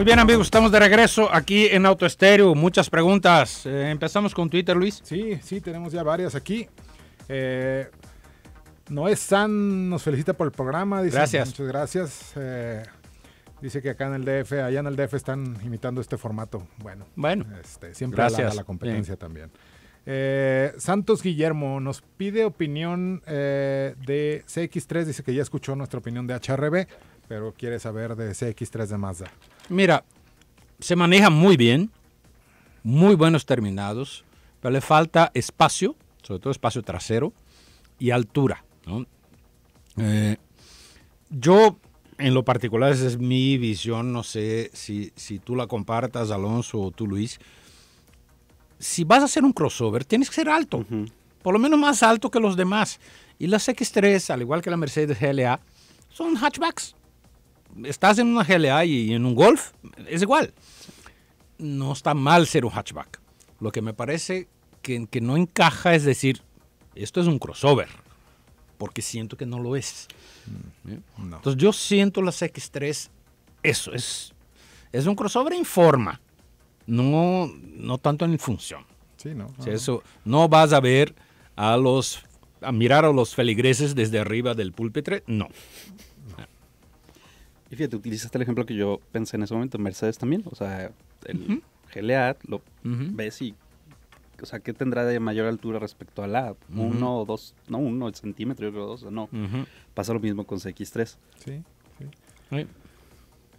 Muy bien amigos, estamos de regreso aquí en Auto Estéreo, Muchas preguntas. Eh, empezamos con Twitter, Luis. Sí, sí, tenemos ya varias aquí. Eh, Noé San nos felicita por el programa. Dice, gracias. Muchas gracias. Eh, dice que acá en el DF, allá en el DF están imitando este formato. Bueno, bueno este, siempre gracias. A, la, competencia también. Eh, Santos Guillermo nos pide opinión de CX3, dice que ya escuchó nuestra opinión de HRB pero quiere saber de CX3 de Mazda. Mira, se maneja muy bien, muy buenos terminados, pero le falta espacio, sobre todo espacio trasero y altura. Eh, yo, en lo particular, esa es mi visión, no sé si, si tú la compartas, Alonso, o tú, Luis. Si vas a hacer un crossover, tienes que ser alto, por lo menos más alto que los demás. Y las X3, al igual que la Mercedes GLA, son hatchbacks estás en una GLA y en un Golf, es igual. No está mal ser un hatchback. Lo que me parece que, no encaja es decir, esto es un crossover, porque siento que no lo es. Mm, ¿Eh? Entonces yo siento las X3, eso, es, es un crossover en forma, no, no tanto en función. Sí, no. eso, no vas a ver a los, a mirar a los feligreses desde arriba del púlpitre, no. no. Y fíjate, utilizaste el ejemplo que yo pensé en ese momento, Mercedes también, o sea, el uh lo ves y, o sea, ¿qué tendrá de mayor altura respecto a la? Uno o dos, no, uno el centímetro, yo dos, no. Pasa lo mismo con CX3. Sí,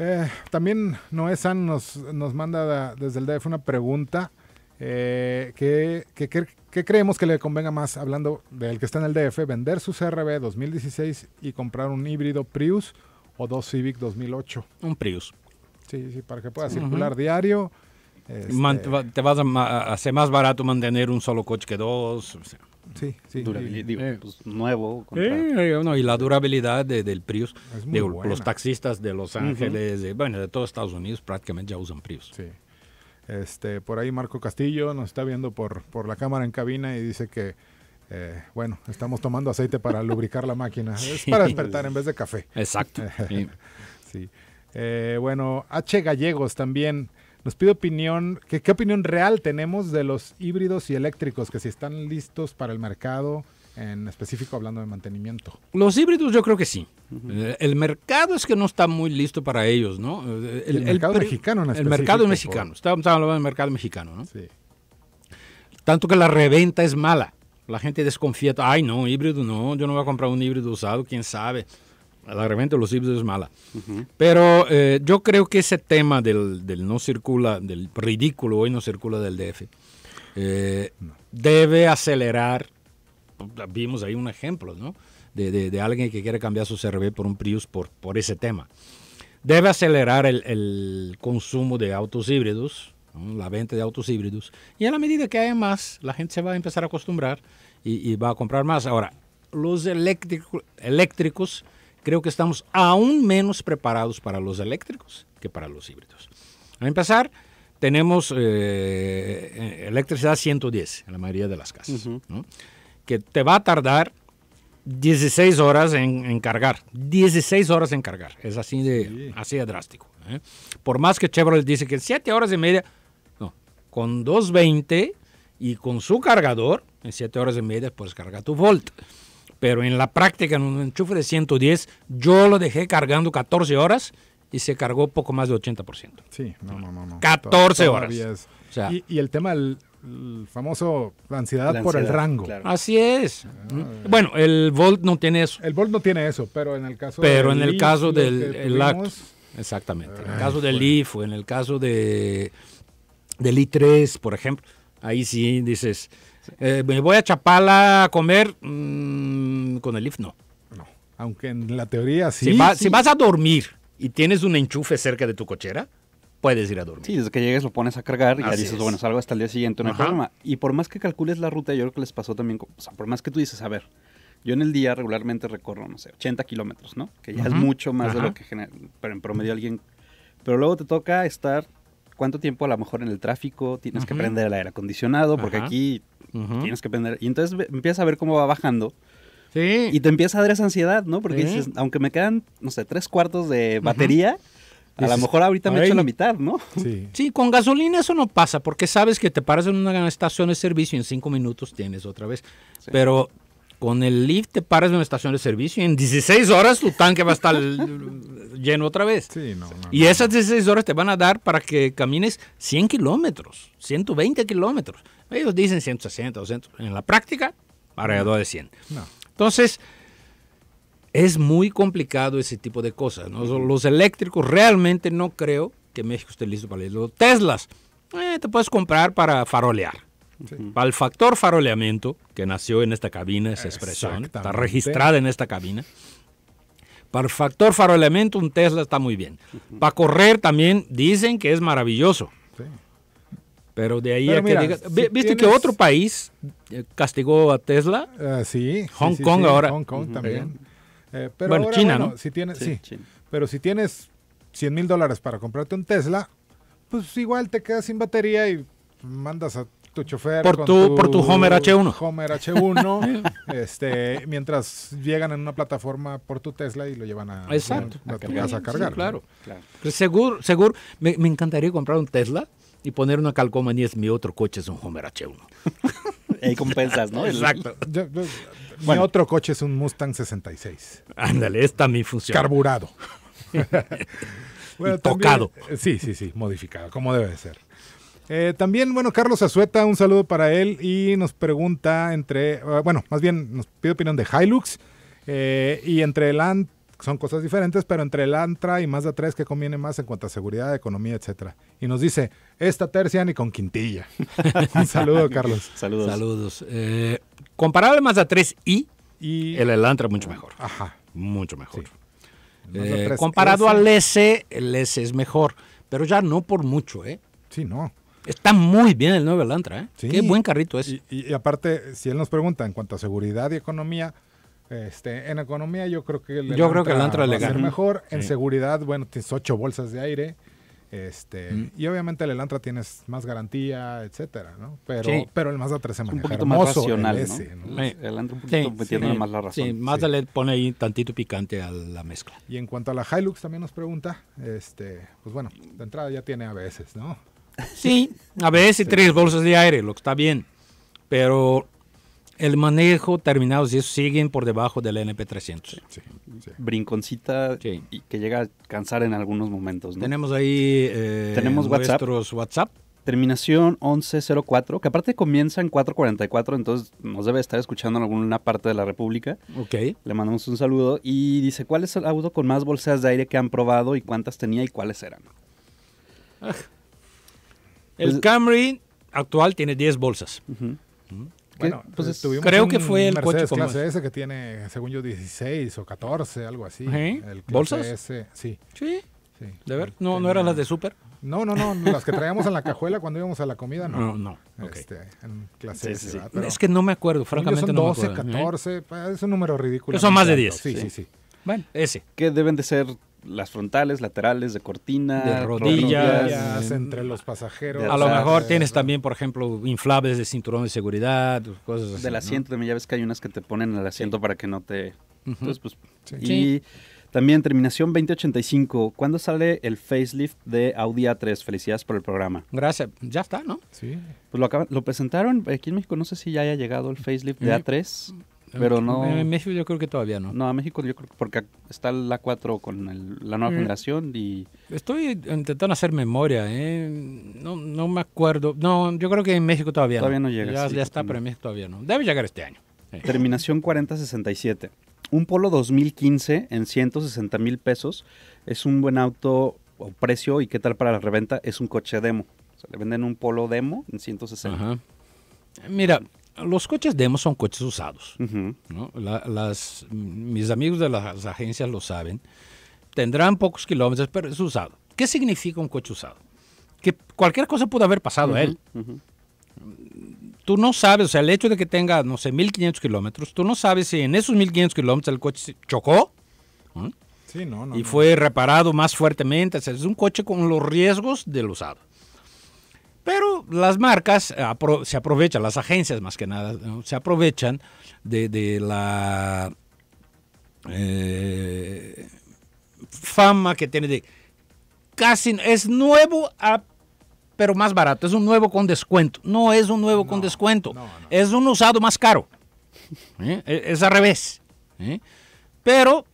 eh, también Noé San nos, nos manda desde el DF una pregunta. Eh, ¿qué, creemos que le convenga más, hablando del que está en el DF, vender su CRB 2016 y comprar un híbrido Prius o dos Civic 2008. Un Prius. Sí, sí, para que pueda circular diario. Este, te vas a hacer más barato mantener un solo coche que dos. Sí, sí. Eh. Pues, nuevo. Eh, y la durabilidad del Prius. los taxistas de Los Ángeles, bueno, de todos Estados Unidos prácticamente ya usan Prius. Sí. Este, por ahí Marco Castillo nos está viendo por, por la cámara en cabina y dice que eh, bueno, estamos tomando aceite para lubricar la máquina. Es para despertar en vez de café. Exacto. Eh, bueno, H. Gallegos también nos pide opinión. ¿qué, ¿Qué opinión real tenemos de los híbridos y eléctricos? Que si están listos para el mercado, en específico hablando de mantenimiento. Los híbridos yo creo que sí. Eh, el, mercado es que no está muy listo para ellos, ¿no? El, mercado mexicano El mercado mexicano, estamos hablando del mercado mexicano, ¿no? Sí. Tanto que la reventa es mala. La gente desconfía, ay no, híbrido no, yo no voy a comprar un híbrido usado, quién sabe. La los híbridos es mala. Pero eh, yo creo que ese tema del, no circula, del ridículo hoy no circula del DF, eh, debe acelerar. Vimos ahí un ejemplo, ¿no? De, alguien que quiere cambiar su CRV por un Prius por, ese tema. Debe acelerar el consumo de autos híbridos, la venta de autos híbridos. Y en la medida que hay más, la gente se va a empezar a acostumbrar y, va a comprar más. Ahora, los eléctricos, creo que estamos aún menos preparados para los eléctricos que para los híbridos. A empezar, tenemos eh, eh, electricidad 110 en la mayoría de las casas, que te va a tardar 16 horas en, cargar. 16 horas en cargar. Es así de, drástico. ¿eh? Por más que Chevrolet dice que 7 horas y media, con 220 y con su cargador, en 7 horas y media, puedes cargar tu volt. Pero en la práctica, en un enchufe de 110, yo lo dejé cargando 14 horas y se cargó poco más de 80%. Sí, no, no, no. 14 horas. y, el tema del famoso ansiedad, por el rango. Así es. Ah, bueno, el Volt no tiene eso. El Volt no tiene eso, pero en el caso Pero en el caso del el Exactamente. en el ah, caso del IFO, en el caso de del I3, por ejemplo. Ahí sí dices, eh, me voy a Chapala a comer mm, con el IF, no. No, aunque en la teoría sí si, vas a dormir y tienes un enchufe cerca de tu cochera, puedes ir a dormir. Sí, desde que llegues lo pones a cargar y ya dices, bueno, salgo hasta el día siguiente, no problema. Y por más que calcules la ruta, yo creo que les pasó también, o por más que tú dices, a ver, yo en el día regularmente recorro, no sé, 80 kilómetros, ¿no? Que ya es mucho más de lo que pero en promedio alguien... Pero luego te toca estar cuánto tiempo a lo mejor en el tráfico tienes que prender el aire acondicionado, porque aquí tienes que prender. Y entonces empiezas a ver cómo va bajando. Sí. Y te empieza a dar esa ansiedad, ¿no? Porque dices, aunque me quedan, no sé, tres cuartos de batería, a lo mejor ahorita me echo la mitad, ¿no? Sí. sí. con gasolina eso no pasa, porque sabes que te paras en una estación de servicio y en cinco minutos tienes otra vez. Pero con el lift te paras en una estación de servicio y en 16 horas tu tanque va a estar lleno otra vez. y esas 16 horas te van a dar para que camines 100 kilómetros, 120 kilómetros. Ellos dicen 160, 200. En la práctica, alrededor de 100. Entonces, es muy complicado ese tipo de cosas. Los eléctricos realmente no creo que México esté listo para Los Teslas, eh, te puedes comprar para farolear para el factor faroleamiento, que nació en esta cabina, esa expresión, está registrada en esta cabina. Para el factor faroleamiento, un Tesla está muy bien. Para correr también dicen que es maravilloso. Pero de ahí a que ¿Viste que otro país eh, castigó a Tesla? Ah, sí. Hong Kong ahora. Hong bueno, eh, China, ¿no? Si tienes, sí. Pero si tienes 100 mil dólares para comprarte un Tesla, pues igual te quedas sin batería y mandas a chofer. Por, tu, por tu Homer H1. Homer H1. este, mientras llegan en una plataforma por tu Tesla y lo llevan a, a, cargar. claro. Seguro, seguro. Me, encantaría comprar un Tesla y poner una calcomanía es mi otro coche es un Homer H1. y compensas, ¿no? Exacto. Mi otro coche es un Mustang 66. Ándale, esta mi función. Carburado. Tocado. Eh, sí, sí, sí, modificado, como debe de ser. Eh, también, bueno, Carlos Azueta, un saludo para él y nos pregunta entre, eh, bueno, más bien nos pide opinión de Hilux eh, y entre el ANT, son cosas diferentes, pero entre el Antra y Mazda 3, ¿qué conviene más en cuanto a seguridad, economía, etcétera? Y nos dice, esta tercia ni con quintilla. un saludo, Carlos. Saludos. Saludos. comparado al Mazda 3 y... el Elantra mucho mejor. Ajá. Mucho mejor. comparado al S, el S es mejor, pero ya no por mucho, ¿eh? Sí, no. Está muy bien el nuevo Elantra, ¿eh? Qué buen carrito es. Y, aparte, si él nos pregunta en cuanto a seguridad y economía, este, en economía yo creo que el yo creo que el Elantra va a ser mejor. En seguridad, bueno, tienes ocho bolsas de aire. Este, mm. y obviamente el Elantra tienes más garantía, etcétera, ¿no? Pero, pero el Mazda 3 se un poquito más racional, el Elantra un poquito sí, más la razón. Sí, Mazda le pone ahí tantito picante a la mezcla. Y en cuanto a la Hilux también nos pregunta, este, pues bueno, de entrada ya tiene ABS, ¿no? Sí, a veces tres bolsas de aire, lo que está bien. Pero el manejo terminado, si eso siguen por debajo del NP300. Sí, Brinconcita y que llega a cansar en algunos momentos. Tenemos ahí eh, ¿Tenemos WhatsApp? nuestros WhatsApp. Terminación 1104, que aparte comienza en 444, entonces nos debe estar escuchando en alguna parte de la República. Ok. Le mandamos un saludo y dice, ¿cuál es el auto con más bolsas de aire que han probado y cuántas tenía y cuáles eran? Ajá. Ah. El pues, Camry actual tiene 10 bolsas. Uh Bueno, pues, pues creo que fue el Mercedes coche clase S que tiene, según yo, 16 o 14, algo así. El ¿Bolsas? sí. Sí. sí. De ver, no, no eran las de Super. No, no, no, las que traíamos en la cajuela cuando íbamos a la comida, no. No, no. Este, en clase sí, sí, es que no me acuerdo, francamente no me acuerdo. 12, 14, es un número ridículo. Son más de 10. sí, sí. sí. Bueno, ese. Que deben de ser las frontales, laterales, de cortina, de rodillas, entre los pasajeros. A lo mejor tienes también, por ejemplo, inflables de cinturón de seguridad, cosas así. Del asiento, también ya ves que hay unas que te ponen en el asiento para que no te... Entonces, pues... Sí. Y también terminación 2085, ¿cuándo sale el facelift de Audi A3? Felicidades por el programa. Gracias, ya está, ¿no? Sí. Pues lo, lo presentaron, aquí en México no sé si ya haya llegado el facelift de eh, A3. Pero no. En México yo creo que todavía no. No, a México yo creo porque está la 4 con la nueva mm. generación y. Estoy intentando hacer memoria, ¿eh? No, me acuerdo. No, yo creo que en México todavía, todavía no. llega. Ya, está, pero en México todavía no. Debe llegar este año. Terminación 4067. Un Polo 2015 en 160 mil pesos es un buen auto o precio y qué tal para la reventa. Es un coche demo. le venden un Polo demo en 160. Ajá. Mira, los coches demos son coches usados. mis amigos de las agencias lo saben. Tendrán pocos kilómetros, pero es usado. ¿Qué significa un coche usado? Que cualquier cosa pudo haber pasado a él. Tú no sabes, o sea, el hecho de que tenga, no sé, 1500 kilómetros, tú no sabes si en esos 1500 kilómetros el coche chocó y fue reparado más fuertemente. es un coche con los riesgos del usado. Pero las marcas se aprovechan, las agencias más que nada, se aprovechan de, la eh, fama que tiene de casi es nuevo ah, pero más barato, es un nuevo con descuento. No es un nuevo con descuento, es un usado más caro. ¿eh? E, es al revés. ¿eh? Pero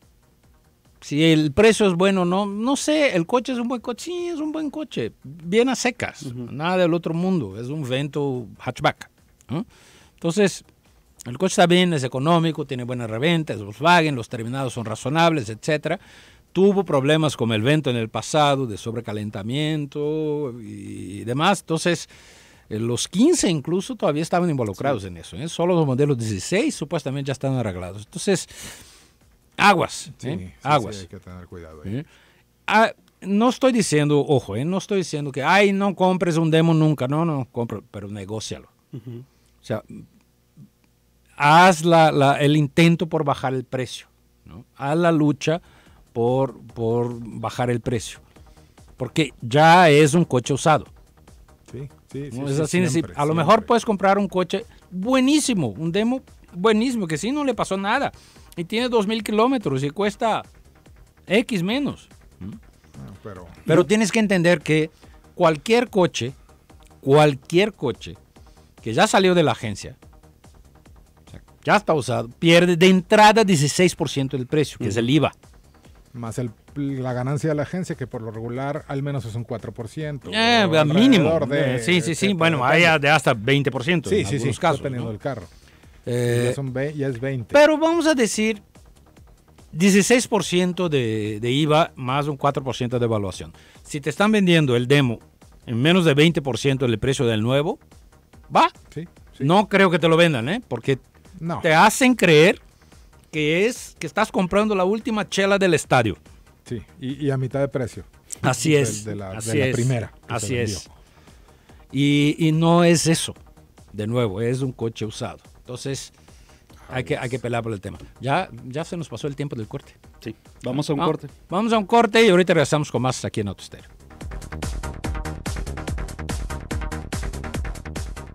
si el precio es bueno no, no sé, el coche es un buen coche, sí, es un buen coche, bien a secas, nada del otro mundo, es un Vento hatchback. Entonces, el coche está bien, es económico, tiene reventa, es Volkswagen, los terminados son razonables, etcétera. Tuvo problemas con el Vento en el pasado, de sobrecalentamiento y demás, entonces... Eh, los 15 incluso todavía estaban involucrados en eso. ¿eh? Solo los modelos 16 supuestamente ya están arreglados. Entonces, Aguas. ¿eh? Sí, Aguas. hay que tener cuidado. ahí. ¿Eh? Ah, no estoy diciendo, ojo, ¿eh? no estoy diciendo que, ay, no compres un demo nunca. No, no, compro, pero negocialo. O sea, haz el intento por bajar el precio. Haz la lucha por, por bajar el precio. Porque ya es un coche usado. Sí, sí, sí, a lo mejor puedes comprar un coche buenísimo, un demo buenísimo, que sí, no le pasó nada. Y tiene 2.000 kilómetros y cuesta X menos. ¿Mm? Ah, pero, tienes que entender que cualquier coche, cualquier coche que ya salió de la agencia, ya está usado, pierde de entrada 16% del precio, que es el IVA. Más la ganancia de la agencia, que por lo regular al menos es un 4%. Eh, mínimo. Eh, sí, sí, sí. Bueno, hay de hasta 20% sí, en sí, algunos sí, casos. carro. Eh, ya, son es 20. Pero vamos a decir 16% de, de, IVA más un 4% de evaluación. Si te están vendiendo el demo en menos de 20% del precio del nuevo, va. No creo que te lo vendan, ¿eh? Porque no. te hacen creer que es que estás comprando la última chela del estadio. Sí, y, a mitad de precio. Así es. De la, primera. Así es. y no es eso. De nuevo, es un coche usado. Entonces, hay que, hay que pelar por el tema. Ya, ya se nos pasó el tiempo del corte. Sí, vamos a un corte. Vamos a un corte y ahorita regresamos con más aquí en Autostero.